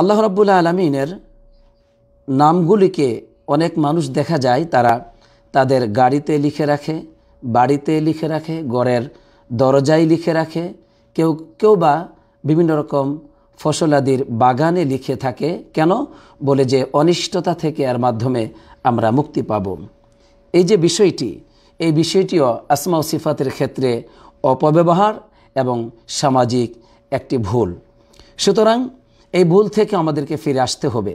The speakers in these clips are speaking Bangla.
আল্লাহ রাবুল আলমিনের নামগুলিকে অনেক মানুষ দেখা যায় তারা তাদের গাড়িতে লিখে রাখে বাড়িতে লিখে রাখে গড়ের দরজায় লিখে রাখে কেউ কেউ বা বিভিন্ন রকম ফসলাদির বাগানে লিখে থাকে কেন বলে যে অনিষ্টতা থেকে এর মাধ্যমে আমরা মুক্তি পাব এই যে বিষয়টি এই বিষয়টিও আসমা সিফাতের ক্ষেত্রে অপব্যবহার এবং সামাজিক একটি ভুল সুতরাং এই ভুল থেকে আমাদেরকে ফিরে আসতে হবে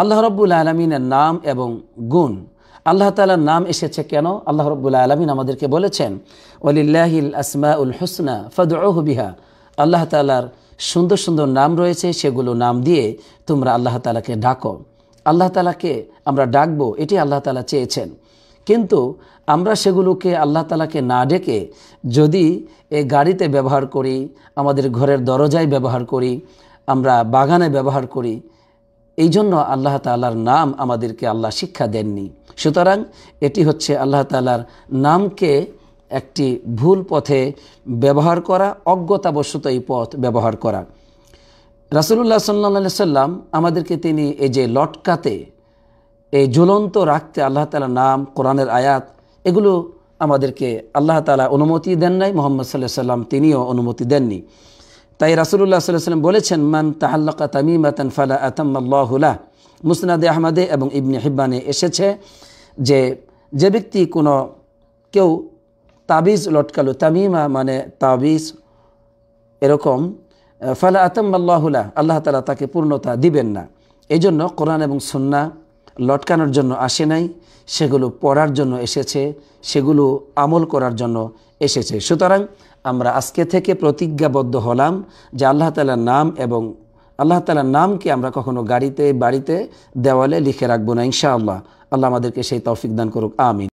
আল্লাহ রব্বুল আলমিনের নাম এবং গুণ আল্লাহ তালার নাম এসেছে কেন আল্লাহ রব্বুল আলমিন আমাদেরকে বলেছেন অলিল্লাহিল আসমা উল হুসনা ফদবিহা আল্লাহ তালার সুন্দর সুন্দর নাম রয়েছে সেগুলো নাম দিয়ে তোমরা আল্লাহ তালাকে ডাকো আল্লাহ তালাকে আমরা ডাকবো এটি আল্লাহ তালা চেয়েছেন কিন্তু আমরা সেগুলোকে আল্লাহ তালাকে না ডেকে যদি এই গাড়িতে ব্যবহার করি আমাদের ঘরের দরজায় ব্যবহার করি আমরা বাগানে ব্যবহার করি এই জন্য আল্লাহ তাল্লাহার নাম আমাদেরকে আল্লাহ শিক্ষা দেননি সুতরাং এটি হচ্ছে আল্লাহ তাল্লাহার নামকে একটি ভুল পথে ব্যবহার করা অজ্ঞতাবশত এই পথ ব্যবহার করা রাসুলুল্লাহ সাল্লা সাল্লাম আমাদেরকে তিনি এই যে লটকাতে এই জ্বলন্ত রাখতে আল্লাহ তালার নাম কোরআনের আয়াত এগুলো আমাদেরকে আল্লাহ তালা অনুমতি দেন নাই মোহাম্মদ সাল্লাহ সাল্লাম তিনিও অনুমতি দেননি তাই রাসুল্লাহ সাল্লাম বলেছেন মান তাহাল্লাকা তামিমাতান ফালা আতাম্মাল্লাহুল্লাহ মুসনাদে আহমদে এবং ইবনে হিব্বানে এসেছে যে যে ব্যক্তি কোনো কেউ তাবিজ লটকালো তামিমা মানে তাবিজ এরকম ফালা আতাম্মাল্লাহুল্লাহ আল্লাহ তালা তাকে পূর্ণতা দিবেন না এই জন্য কোরআন এবং সন্না লটকানোর জন্য আসে নাই সেগুলো পড়ার জন্য এসেছে সেগুলো আমল করার জন্য এসেছে সুতরাং আমরা আজকে থেকে প্রতিজ্ঞাবদ্ধ হলাম যে আল্লাহ তালার নাম এবং আল্লাহ তালার নামকে আমরা কখনো গাড়িতে বাড়িতে দেওয়ালে লিখে রাখবো না ইনশাআল্লাহ আল্লাহ আমাদেরকে সেই তৌফিক দান করুক আমিন